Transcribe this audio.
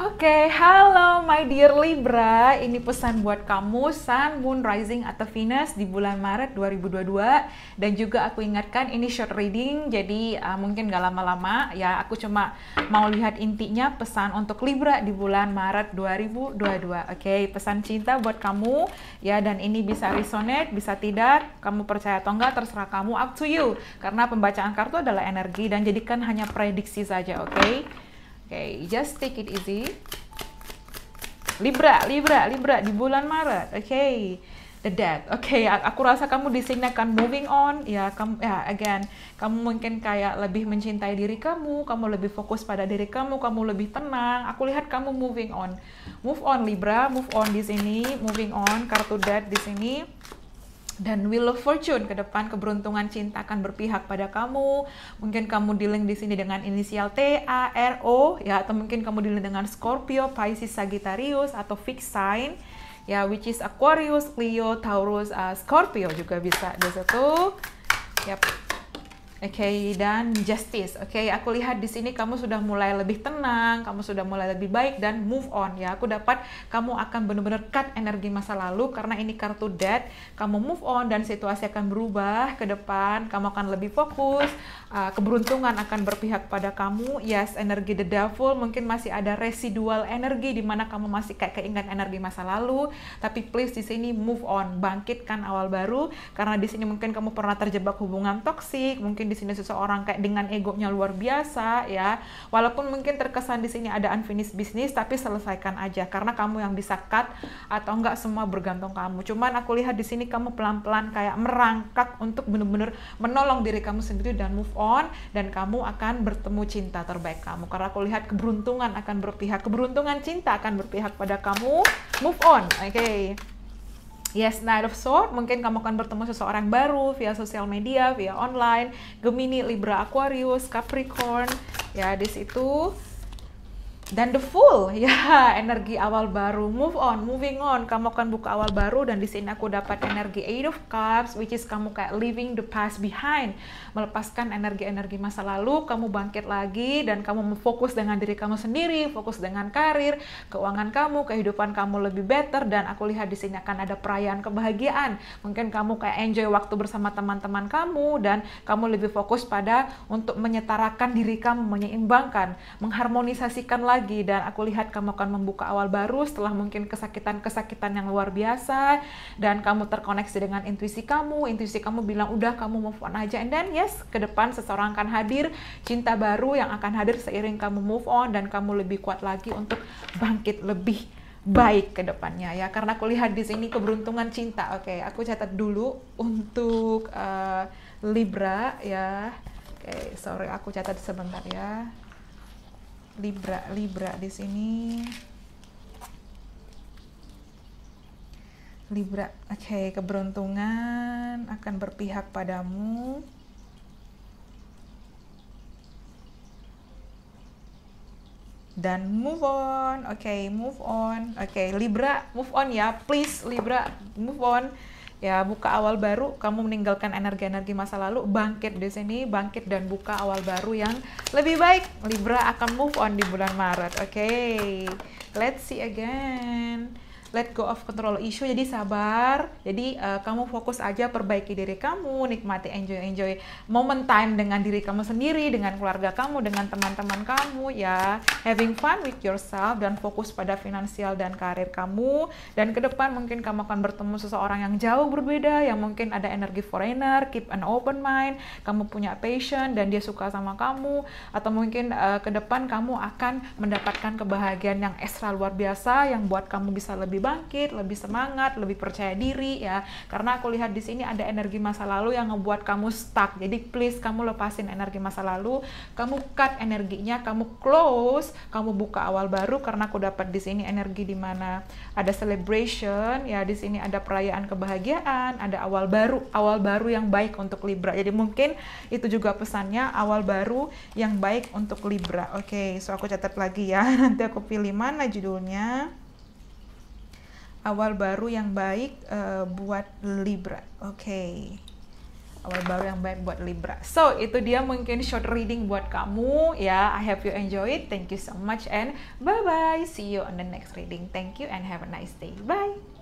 Oke, okay, halo my dear Libra. Ini pesan buat kamu Sun, Moon, Rising atau Venus di bulan Maret 2022 dan juga aku ingatkan ini short reading jadi uh, mungkin gak lama-lama ya aku cuma mau lihat intinya pesan untuk Libra di bulan Maret 2022. Oke, okay, pesan cinta buat kamu ya dan ini bisa resonate, bisa tidak, kamu percaya atau enggak terserah kamu up to you karena pembacaan kartu adalah energi dan jadikan hanya prediksi saja, oke? Okay? okay, just take it easy. Libra, Libra, Libra di bulan Maret. Oke. Okay. The death. Oke, okay, aku rasa kamu di sini akan moving on. Ya, kamu ya again, kamu mungkin kayak lebih mencintai diri kamu, kamu lebih fokus pada diri kamu, kamu lebih tenang. Aku lihat kamu moving on. Move on Libra, move on di sini, moving on kartu death di sini dan Wheel of Fortune ke depan keberuntungan cinta akan berpihak pada kamu. Mungkin kamu dealing di sini dengan inisial T, A, R, O ya atau mungkin kamu dealing dengan Scorpio, Pisces, Sagittarius atau fixed sign ya which is Aquarius, Leo, Taurus, uh, Scorpio juga bisa di satu, Yap okay, dan justice. Oke, okay, aku lihat di sini kamu sudah mulai lebih tenang, kamu sudah mulai lebih baik dan move on ya. Aku dapat kamu akan benar-benar cut energi masa lalu karena ini kartu death. Kamu move on dan situasi akan berubah ke depan. Kamu akan lebih fokus, ah, keberuntungan akan berpihak pada kamu. Yes, energi the devil mungkin masih ada residual energi di mana kamu masih kayak keingat energi masa lalu, tapi please di sini move on, bangkitkan awal baru karena di sini mungkin kamu pernah terjebak hubungan toksik, mungkin di sini seseorang kayak dengan egonya luar biasa ya walaupun mungkin terkesan di sini ada unfinished business tapi selesaikan aja karena kamu yang bisa cut atau enggak semua bergantung kamu cuman aku lihat di sini kamu pelan-pelan kayak merangkak untuk benar benar menolong diri kamu sendiri dan move on dan kamu akan bertemu cinta terbaik kamu karena aku lihat keberuntungan akan berpihak keberuntungan cinta akan berpihak pada kamu move on oke okay. Yes, Knight of Sword, mungkin kamu akan bertemu seseorang baru via sosial media, via online, Gemini, Libra, Aquarius, Capricorn, ya di situ dan the full ya energi awal baru move on moving on kamu akan buka awal baru dan di sini aku dapat energi eight of cups which is kamu kayak leaving the past behind melepaskan energi-energi masa lalu kamu bangkit lagi dan kamu fokus dengan diri kamu sendiri fokus dengan karir keuangan kamu kehidupan kamu lebih better dan aku lihat di sini akan ada perayaan kebahagiaan mungkin kamu kayak enjoy waktu bersama teman-teman kamu dan kamu lebih fokus pada untuk menyetarakan diri kamu menyeimbangkan mengharmonisasikan lagi lagi dan aku lihat kamu akan membuka awal baru setelah mungkin kesakitan-kesakitan yang luar biasa dan kamu terkoneksi dengan intuisi kamu intuisi kamu bilang udah kamu move on aja and then yes ke depan seseorang akan hadir cinta baru yang akan hadir seiring kamu move on dan kamu lebih kuat lagi untuk bangkit lebih baik ke depannya ya karena aku lihat di sini keberuntungan cinta oke okay, aku catat dulu untuk uh, Libra ya oke okay, sorry aku catat sebentar ya Libra Libra di sini Libra, oke, okay, keberuntungan akan berpihak padamu. Dan move on, oke, okay, move on, oke, okay, Libra, move on ya, please, Libra, move on ya buka awal baru kamu meninggalkan energi-energi masa lalu bangkit di sini bangkit dan buka awal baru yang lebih baik Libra akan move on di bulan Maret oke okay. let's see again let go of control issue jadi sabar jadi uh, kamu fokus aja perbaiki diri kamu nikmati enjoy enjoy moment time dengan diri kamu sendiri dengan keluarga kamu dengan teman-teman kamu ya having fun with yourself dan fokus pada finansial dan karir kamu dan ke depan mungkin kamu akan bertemu seseorang yang jauh berbeda yang mungkin ada energi foreigner keep an open mind kamu punya passion dan dia suka sama kamu atau mungkin uh, ke depan kamu akan mendapatkan kebahagiaan yang ekstra luar biasa yang buat kamu bisa lebih lebih bangkit, lebih semangat, lebih percaya diri ya. Karena aku lihat di sini ada energi masa lalu yang ngebuat kamu stuck. Jadi please kamu lepasin energi masa lalu, kamu cut energinya, kamu close, kamu buka awal baru karena aku dapat di sini energi di mana ada celebration ya, di sini ada perayaan kebahagiaan, ada awal baru, awal baru yang baik untuk Libra. Jadi mungkin itu juga pesannya awal baru yang baik untuk Libra. Oke, okay, so aku catat lagi ya. Nanti aku pilih mana judulnya awal baru yang baik uh, buat Libra. Oke. Okay. Awal baru yang baik buat Libra. So, itu dia mungkin short reading buat kamu ya. I hope you enjoy it. Thank you so much and bye-bye. See you on the next reading. Thank you and have a nice day. Bye.